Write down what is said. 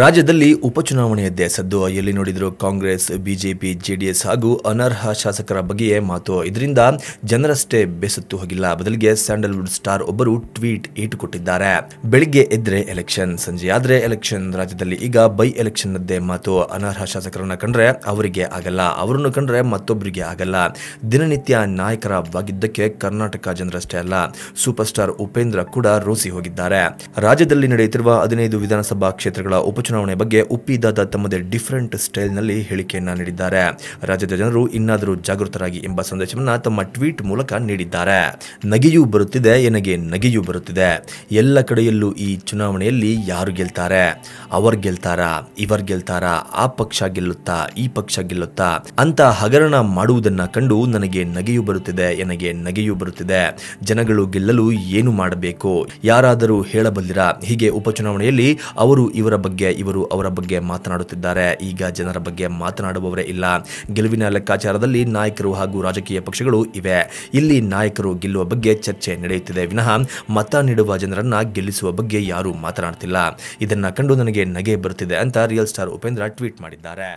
ರಾಜ್ಯದಲ್ಲಿ ಉಪಚುನಾವಣೆಯದ್ದೇ ಸದ್ದು ಎಲ್ಲಿ ನೋಡಿದರೂ ಕಾಂಗ್ರೆಸ್ ಬಿಜೆಪಿ ಜೆಡಿಎಸ್ ಹಾಗೂ ಅನರ್ಹ ಶಾಸಕರ ಬಗ್ಗೆಯೇ ಮಾತು ಇದರಿಂದ ಜನರಷ್ಟೇ ಬೇಸತ್ತು ಹೋಗಿಲ್ಲ ಬದಲಿಗೆ ಸ್ಯಾಂಡಲ್ವುಡ್ ಸ್ಟಾರ್ ಒಬ್ಬರು ಟ್ವೀಟ್ ಇಟ್ಟುಕೊಟ್ಟಿದ್ದಾರೆ ಬೆಳಿಗ್ಗೆ ಎದ್ರೆ ಎಲೆಕ್ಷನ್ ಸಂಜೆಯಾದರೆ ಎಲೆಕ್ಷನ್ ರಾಜ್ಯದಲ್ಲಿ ಈಗ ಬೈ ಎಲೆಕ್ಷನ್ನದ್ದೇ ಮಾತು ಅನರ್ಹ ಶಾಸಕರನ್ನ ಕಂಡ್ರೆ ಅವರಿಗೆ ಆಗಲ್ಲ ಅವರನ್ನು ಕಂಡ್ರೆ ಮತ್ತೊಬ್ಬರಿಗೆ ಆಗಲ್ಲ ದಿನನಿತ್ಯ ನಾಯಕರವಾಗಿದ್ದಕ್ಕೆ ಕರ್ನಾಟಕ ಜನರಷ್ಟೇ ಅಲ್ಲ ಸೂಪರ್ ಸ್ಟಾರ್ ಉಪೇಂದ್ರ ಕೂಡ ರೋಸಿ ಹೋಗಿದ್ದಾರೆ ರಾಜ್ಯದಲ್ಲಿ ನಡೆಯುತ್ತಿರುವ ಹದಿನೈದು ವಿಧಾನಸಭಾ ಕ್ಷೇತ್ರಗಳ ಉಪ ಉಪಚುನಾವಣೆ ಬಗ್ಗೆ ಉಪ್ಪಿದಾದ ತಮ್ಮದೇ ಡಿಫರೆಂಟ್ ಸ್ಟೈಲ್ನಲ್ಲಿ ಹೇಳಿಕೆಯನ್ನು ನೀಡಿದ್ದಾರೆ ರಾಜ್ಯದ ಜನರು ಇನ್ನಾದರೂ ಜಾಗೃತರಾಗಿ ಎಂಬ ಸಂದೇಶವನ್ನು ತಮ್ಮ ಟ್ವೀಟ್ ಮೂಲಕ ನೀಡಿದ್ದಾರೆ ನಗೆಯೂ ಬರುತ್ತಿದೆ ಎನಗೆ ನಗೆಯೂ ಬರುತ್ತಿದೆ ಎಲ್ಲ ಕಡೆಯಲ್ಲೂ ಈ ಚುನಾವಣೆಯಲ್ಲಿ ಯಾರು ಗೆಲ್ತಾರೆ ಅವರ್ ಗೆಲ್ತಾರಾ ಇವರ್ ಗೆಲ್ತಾರಾ ಆ ಪಕ್ಷ ಗೆಲ್ಲುತ್ತಾ ಈ ಪಕ್ಷ ಗೆಲ್ಲುತ್ತಾ ಅಂತ ಹಗರಣ ಮಾಡುವುದನ್ನ ಕಂಡು ನನಗೆ ನಗೆಯೂ ಬರುತ್ತಿದೆ ಎನಗೆ ನಗೆಯೂ ಬರುತ್ತಿದೆ ಜನಗಳು ಗೆಲ್ಲಲು ಏನು ಮಾಡಬೇಕು ಯಾರಾದರೂ ಹೇಳಬಲ್ಲಿರಾ ಹೀಗೆ ಉಪಚುನಾವಣೆಯಲ್ಲಿ ಅವರು ಇವರ ಬಗ್ಗೆ ಇವರು ಅವರ ಬಗ್ಗೆ ಮಾತನಾಡುತ್ತಿದ್ದಾರೆ ಈಗ ಜನರ ಬಗ್ಗೆ ಮಾತನಾಡುವವರೇ ಇಲ್ಲ ಗೆಲುವಿನ ಲೆಕ್ಕಾಚಾರದಲ್ಲಿ ನಾಯಕರು ಹಾಗೂ ರಾಜಕೀಯ ಪಕ್ಷಗಳು ಇವೆ ಇಲ್ಲಿ ನಾಯಕರು ಗೆಲ್ಲುವ ಬಗ್ಗೆ ಚರ್ಚೆ ನಡೆಯುತ್ತಿದೆ ವಿನಃ ಮತ ನೀಡುವ ಜನರನ್ನ ಗೆಲ್ಲಿಸುವ ಬಗ್ಗೆ ಯಾರೂ ಮಾತನಾಡುತ್ತಿಲ್ಲ ಇದನ್ನ ಕಂಡು ನನಗೆ ನಗೆ ಬರುತ್ತಿದೆ ಅಂತ ರಿಯಲ್ ಸ್ಟಾರ್ ಉಪೇಂದ್ರ ಟ್ವೀಟ್ ಮಾಡಿದ್ದಾರೆ